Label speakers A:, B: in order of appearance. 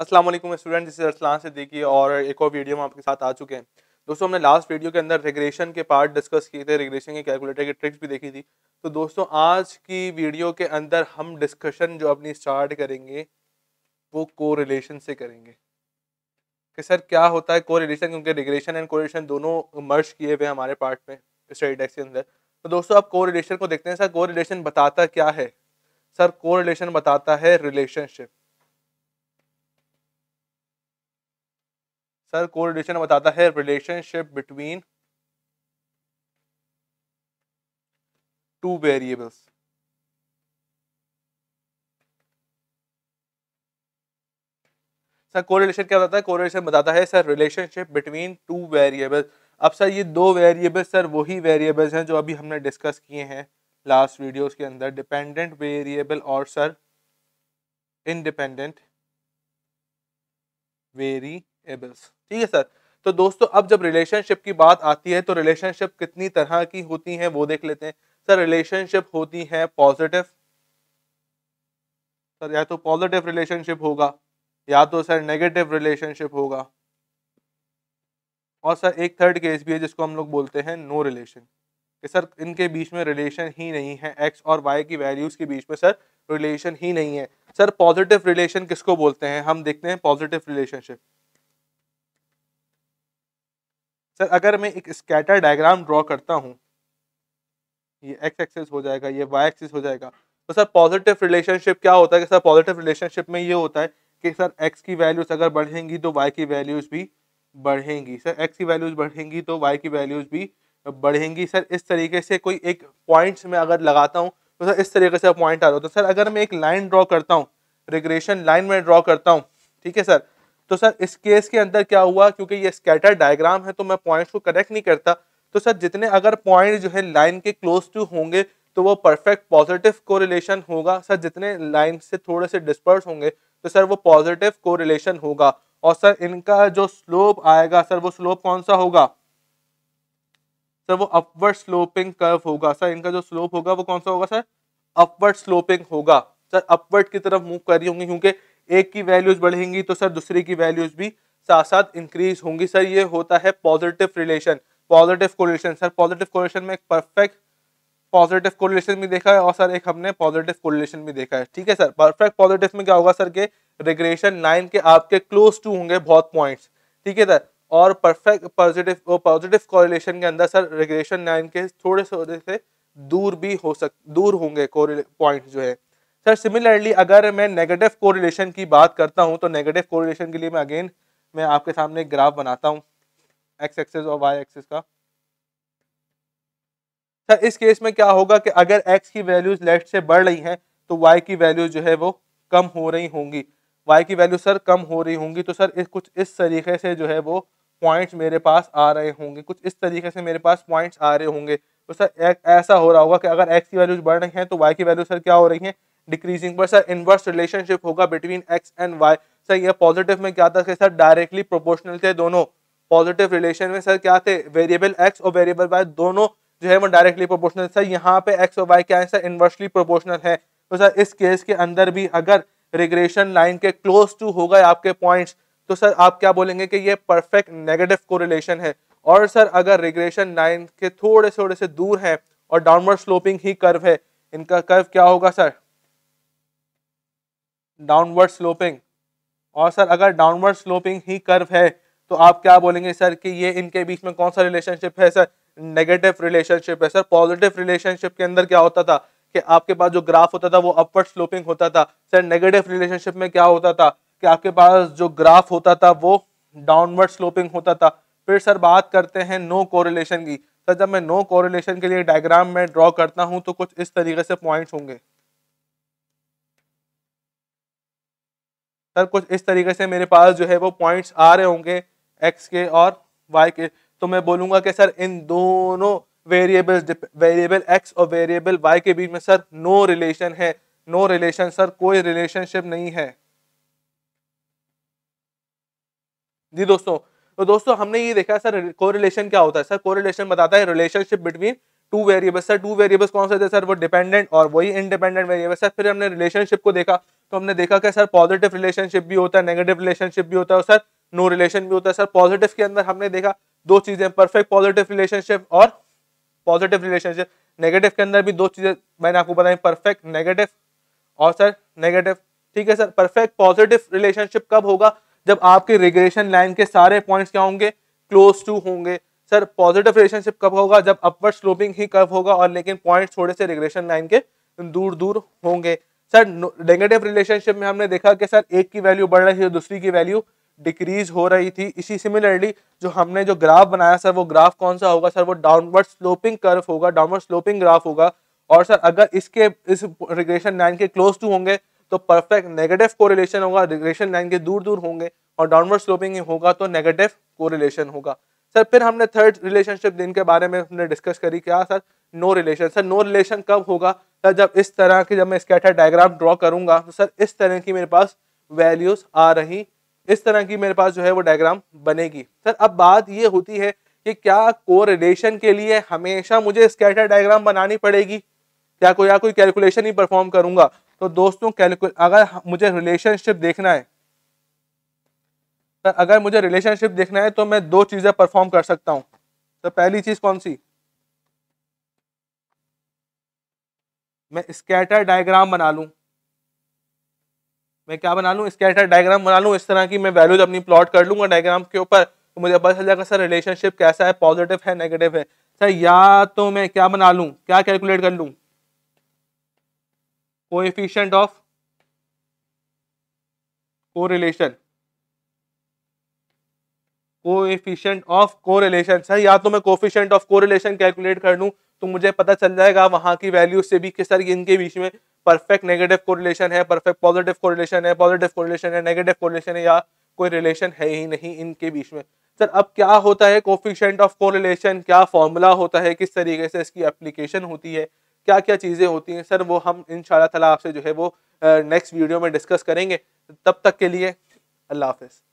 A: Aslam student this Arsalan से देखिए और एक और वीडियो हम आपके साथ आ चुके हैं दोस्तों हमने लास्ट वीडियो के अंदर रेग्रेशन के पार्ट डिस्कस किए थे रेग्रेशन के कैलकुलेटर की ट्रिक्स भी देखी थी तो दोस्तों आज की वीडियो के अंदर हम डिस्कशन जो अपनी स्टार्ट करेंगे वो को से करेंगे कि सर क्या होता है को क्योंकि रिग्रेशन एंड कोरिलेशन दोनों मर्ज किए हुए हमारे पार्ट में स्टडी डेस्क के अंदर तो दोस्तों आप को को देखते हैं सर को बताता क्या है सर को बताता है रिलेशनशिप सर कोरिलेशन बताता है relationship between two variables sir correlation क्या बताता है कोरिलेशन बताता है sir relationship between two variables अब सर ये दो वेरिएबल्स सर वही वेरिएबल्स हैं जो अभी हमने डिस्कस किए हैं लास्ट वीडियोस के अंदर डिपेंडेंट वेरिएबल और सर इनडिपेंडेंट वेरी एबल्स ठीक है सर तो दोस्तों अब जब रिलेशनशिप की बात आती है तो रिलेशनशिप कितनी तरह की होती है वो देख लेते हैं सर रिलेशनशिप होती है पॉजिटिव सर या तो पॉजिटिव रिलेशनशिप होगा या तो सर नेगेटिव रिलेशनशिप होगा और सर एक थर्ड केस भी है जिसको हम लोग बोलते हैं नो रिलेशन कि सर इनके बीच में रिलेशन ही नहीं है एक्स और वाई की वैल्यूज़ के बीच में सर रिलेशन ही नहीं है सर पॉजिटिव रिलेशन किसको बोलते हैं हम देखते हैं पॉजिटिव रिलेशनशिप सर अगर मैं एक स्कैटर डायग्राम ड्रॉ करता हूँ ये एक्स एक्सिस हो जाएगा ये वाई एक्सिस हो जाएगा तो सर पॉजिटिव रिलेशनशिप क्या होता है कि सर पॉजिटिव रिलेशनशिप में ये होता है कि सर एक्स की वैल्यूज अगर बढ़ेंगी तो वाई की वैल्यूज भी बढ़ेंगी सर एक्स की वैल्यूज बढ़ेंगी तो वाई की वैल्यूज भी बढ़ेंगी सर इस तरीके से कोई एक पॉइंट्स में अगर लगाता हूँ तो सर इस तरीके से पॉइंट आ रहा होता है सर अगर मैं एक लाइन ड्रॉ करता हूँ रिग्रेशन लाइन में ड्रॉ करता हूँ ठीक है सर तो सर इस केस के अंदर क्या हुआ क्योंकि ये स्कैटर डायग्राम है तो मैं पॉइंट्स को कनेक्ट नहीं करता तो सर जितने अगर पॉइंट जो है लाइन के क्लोज टू होंगे तो वो परफेक्ट पॉजिटिव को होगा सर जितने लाइन से थोड़े से डिस्पर्स होंगे तो सर वो पॉजिटिव को होगा और सर इनका जो स्लोप आएगा सर वो स्लोप कौन सा होगा सर वो अपवर्ड स्लोपिंग कर्व होगा सर इनका जो स्लोप होगा वो कौन सा होगा सर अपवर्ड स्लोपिंग होगा सर अपवर्ड की तरफ मूव कर रही होंगी क्योंकि एक की वैल्यूज बढ़ेंगी तो सर दूसरी की वैल्यूज भी साथ साथ इंक्रीज होंगी सर ये होता है positive relation positive correlation sir positive correlation में एक परफेक्ट पॉजिटिव कोरिलेशन भी देखा है और सर एक हमने पॉजिटिव कोरिलेशन भी देखा है ठीक है सर परफेक्ट पॉजिटिव में क्या होगा सर के रिग्रेशन नाइन के आपके क्लोज टू होंगे बहुत पॉइंट्स ठीक है सर और परफेक्ट पॉजिटिव पॉजिटिव कोरिलेशन के अंदर सर रिग्रेशन नाइन के थोड़े थोड़े से दूर भी हो सक दूर होंगे पॉइंट जो है सर सिमिलरली अगर मैं नेगेटिव कोरिलेशन की बात करता हूँ तो नेगेटिव कोरिलेशन के लिए मैं अगेन मैं आपके सामने एक ग्राफ बनाता हूँ एक्स एक्सेस और वाई एक्सेस का सर इस केस में क्या होगा कि अगर एक्स की वैल्यूज लेफ्ट से बढ़ रही हैं तो वाई की वैल्यूज जो है वो कम हो रही होंगी वाई की वैल्यू सर कम हो रही होंगी तो सर इस कुछ इस तरीके से जो है वो पॉइंट्स मेरे पास आ रहे होंगे कुछ इस तरीके से मेरे पास पॉइंट्स आ रहे होंगे तो सर ऐसा हो रहा होगा कि अगर एक्स की वैल्यूज बढ़ रही हैं तो वाई की वैल्यू सर क्या हो रही है डिक्रीजिंग पर सर इनवर्स रिलेशनशिप होगा between X and Y sir ये पॉजिटिव में क्या था कि सर डायरेक्टली प्रोपोर्शनल थे दोनों पॉजिटिव रिलेशन में सर क्या थे वेरिएबल एक्स और वेरिएबल वाई दोनों जो है वो डायरेक्टली प्रोपोर्शनल सर यहाँ पे एक्स और वाई क्या है सर इनवर्सली प्रोपोर्शनल है तो सर इस केस के अंदर भी अगर रिग्रेशन लाइन के क्लोज टू हो गए आपके पॉइंट्स तो सर आप क्या बोलेंगे कि ये परफेक्ट नेगेटिव कोरिलेशन है और सर अगर रिग्रेशन लाइन के थोड़े थोड़े से दूर है और डाउनवर्ड स्लोपिंग ही कर्व है इनका कर्व क्या होगा सर डाउनवर्ड स्लोपिंग और सर अगर डाउनवर्ड स्लोपिंग ही कर्व है तो आप क्या बोलेंगे सर कि ये इनके बीच में कौन सा रिलेशनशिप है सर नेगेटिव रिलेशनशिप है सर पॉजिटिव रिलेशनशिप के अंदर क्या होता था कि आपके पास जो ग्राफ होता था वो अपवर्ड स्लोपिंग होता था सर नेगेटिव रिलेशनशिप में क्या होता था कि आपके पास जो ग्राफ होता था वो डाउनवर्ड स्लोपिंग होता था फिर सर बात करते हैं नो कोरिलेशन की सर जब मैं नो कोरिलेशन के लिए डायग्राम में ड्रॉ करता हूँ तो कुछ इस तरीके से पॉइंट्स होंगे सर कुछ इस तरीके से मेरे पास जो है वो पॉइंट्स आ रहे होंगे एक्स के और वाई के तो मैं बोलूँगा कि सर इन दोनों वेरिएबल वेरिएबल एक्स और वेरिएबल वाई के बीच में सर नो रिलेशन है नो रिलेशन सर कोई रिलेशनशिप नहीं है जी दोस्तों तो दोस्तों हमने ये देखा सर कोरिलेशन क्या होता है सर कोरिलेशन बताता है रिलेशनशिप बिटवीन टू वेरिएबल्स है टू वेरिएबल्स कौन सा थे सर वो डिपेंडेंट और वही इनडिपेंडेंट वेरिएबल्स है फिर हमने रिलेशनशिप को देखा तो हमने देखा कि सर पॉजिटिव रिलेशनशिप भी होता है नेगेटिव रिलेशनशिप भी होता है सर नो रिलेशन भी होता है सर पॉजिटिव के अंदर हमने देखा दो चीज़ें परफेक्ट पॉजिटिव रिलेशनशिप और पॉजिटिव रिलेशनशिप नेगेटिव के अंदर भी दो चीज़ें मैंने आपको बताई परफेक्ट नेगेटिव और सर नेगेटिव ठीक है सर परफेक्ट पॉजिटिव रिलेशनशिप कब होगा जब आपके रिग्रेशन लाइन के सारे पॉइंट्स क्या होंगे क्लोज टू होंगे सर पॉजिटिव रिलेशनशिप कब होगा जब अपवर्ड स्लोपिंग ही कर्व होगा और लेकिन पॉइंट थोड़े से रिग्रेशन लाइन के दूर दूर होंगे सर नेगेटिव रिलेशनशिप में हमने देखा कि सर एक की वैल्यू बढ़ रही है दूसरी की वैल्यू डिक्रीज हो रही थी इसी सिमिलरली जो हमने जो ग्राफ बनाया सर वो ग्राफ कौन सा होगा सर वो डाउनवर्ड स्लोपिंग कर्व होगा डाउनवर्ड स्लोपिंग ग्राफ होगा और सर अगर इसके इस रिग्रेशन लाइन के क्लोज टू होंगे तो परफेक्ट नेगेटिव कोरिलेशन होगा रिग्रेशन लाइन के दूर दूर होंगे और डाउनवर्ड स्लोपिंग होगा तो नेगेटिव कोरिलेशन होगा सर फिर हमने थर्ड रिलेशनशिप के बारे में हमने डिस्कस करी क्या sir no relation sir no relation कब होगा सर जब इस तरह की जब मैं स्केटर डायग्राम ड्रॉ करूंगा तो सर इस तरह की मेरे पास वैल्यूज आ रही इस तरह की मेरे पास जो है वो डायग्राम बनेगी सर अब बात ये होती है कि क्या कोरिलेशन के लिए हमेशा मुझे स्कैटर डायग्राम बनानी पड़ेगी क्या कोई या कोई कैलकुलेशन ही परफॉर्म करूंगा तो दोस्तों कैलकुल अगर मुझे रिलेशनशिप देखना है अगर मुझे रिलेशनशिप देखना है तो मैं दो चीज़ें परफॉर्म कर सकता हूं सर तो पहली चीज़ कौन सी मैं स्कैटर डायग्राम बना लू मैं क्या बना लू स्कैटर डायग्राम बना लू इस तरह की मैं वैल्यूज अपनी प्लॉट कर लूंगा डायग्राम के ऊपर तो मुझे पता चल जाएगा सर रिलेशनशिप कैसा है पॉजिटिव है नेगेटिव है सर या तो मैं क्या बना लू क्या कैलकुलेट कर लू coefficient of correlation coefficient of correlation sir या तो मैं कोफिशियंट ऑफ कोरिलेशन कैलकुलेट कर लूँ तो मुझे पता चल जाएगा वहाँ की वैल्यू से भी कि सर इनके बीच में परफेक्ट नेगेटिव कोरिलेशन है परफेक्ट पॉजिटिव कोरिलेशन है पॉजिटिव कोरिलेशन है नेगेटिव कोरिलेशन है या कोई रिलेशन है ही नहीं इनके बीच में सर अब क्या होता है कोफिशेंट ऑफ कोरिलेशन क्या फॉर्मूला होता है किस तरीके से इसकी एप्लीकेशन होती है क्या क्या चीज़ें होती हैं सर वो हम इन शाला आपसे जो है वो नेक्स्ट वीडियो में डिस्कस करेंगे तब तक के लिए अल्लाह हाफिज़